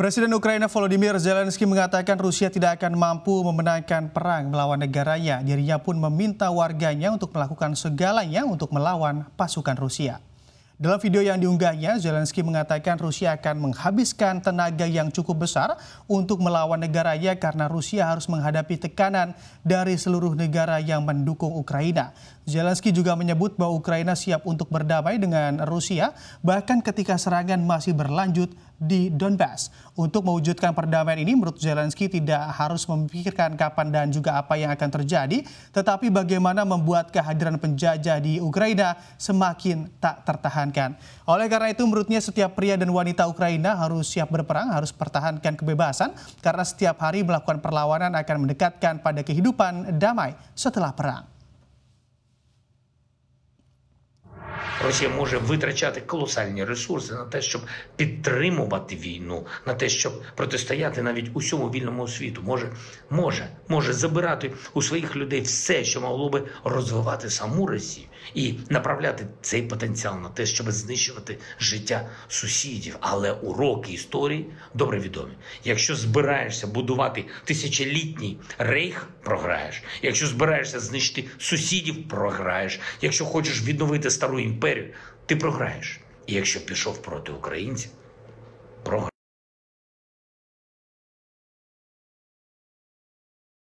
Presiden Ukraina Volodymyr Zelensky mengatakan Rusia tidak akan mampu memenangkan perang melawan negaranya. Dirinya pun meminta warganya untuk melakukan segalanya untuk melawan pasukan Rusia. Dalam video yang diunggahnya, Zelensky mengatakan Rusia akan menghabiskan tenaga yang cukup besar untuk melawan negaranya karena Rusia harus menghadapi tekanan dari seluruh negara yang mendukung Ukraina. Zelensky juga menyebut bahwa Ukraina siap untuk berdamai dengan Rusia bahkan ketika serangan masih berlanjut di Donbass. Untuk mewujudkan perdamaian ini menurut Zelensky tidak harus memikirkan kapan dan juga apa yang akan terjadi, tetapi bagaimana membuat kehadiran penjajah di Ukraina semakin tak tertahan dipertahankan. Oleh karena itu menurutnya setiap pria dan wanita Ukraina harus siap berperang, harus pertahankan kebebasan karena setiap hari melakukan perlawanan akan mendekatkan pada kehidupan damai setelah perang. Росія може витрачати колосальні ресурси на те, щоб підтримувати війну, на те, щоб протистояти навіть усьому вільному світу, може, може, може забирати у своїх людей все, що могло би розвивати саму Росію, і направляти цей потенціал на те, щоб знищувати життя сусідів. Але уроки історії добре відомі. Якщо збираєшся будувати тисячолітній рейх, програєш. Якщо збираєшся знищити сусідів, програєш. Якщо хочеш відновити стару імперію артилерію, ти програєш. І якщо пішов проти українців, програєш.